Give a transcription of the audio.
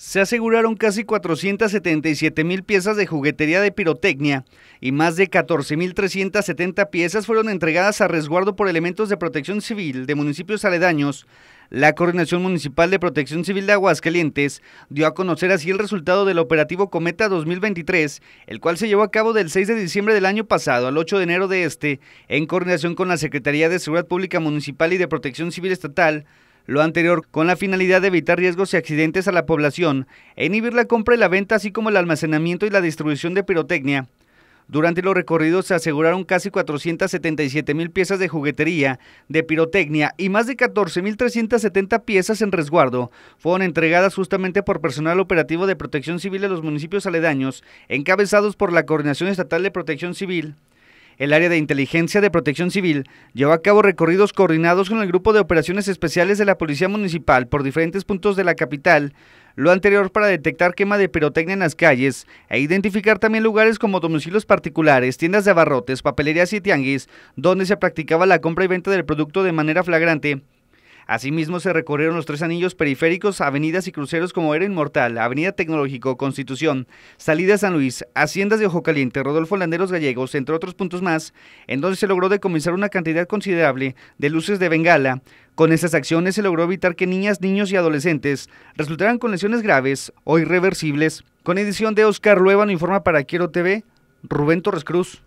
se aseguraron casi 477 mil piezas de juguetería de pirotecnia y más de 14.370 piezas fueron entregadas a resguardo por elementos de protección civil de municipios aledaños. La Coordinación Municipal de Protección Civil de Aguascalientes dio a conocer así el resultado del operativo Cometa 2023, el cual se llevó a cabo del 6 de diciembre del año pasado al 8 de enero de este, en coordinación con la Secretaría de Seguridad Pública Municipal y de Protección Civil Estatal, lo anterior con la finalidad de evitar riesgos y accidentes a la población e inhibir la compra y la venta, así como el almacenamiento y la distribución de pirotecnia. Durante los recorridos se aseguraron casi 477 mil piezas de juguetería, de pirotecnia y más de 14.370 piezas en resguardo. Fueron entregadas justamente por personal operativo de protección civil de los municipios aledaños, encabezados por la Coordinación Estatal de Protección Civil, el área de inteligencia de protección civil llevó a cabo recorridos coordinados con el grupo de operaciones especiales de la Policía Municipal por diferentes puntos de la capital, lo anterior para detectar quema de pirotecnia en las calles e identificar también lugares como domicilios particulares, tiendas de abarrotes, papelerías y tianguis, donde se practicaba la compra y venta del producto de manera flagrante Asimismo, se recorrieron los tres anillos periféricos, avenidas y cruceros como Era Inmortal, Avenida Tecnológico, Constitución, Salida San Luis, Haciendas de Ojo Caliente, Rodolfo Landeros Gallegos, entre otros puntos más, en donde se logró decomisar una cantidad considerable de luces de bengala. Con estas acciones se logró evitar que niñas, niños y adolescentes resultaran con lesiones graves o irreversibles. Con edición de Oscar Luevano informa para Quiero TV, Rubén Torres Cruz.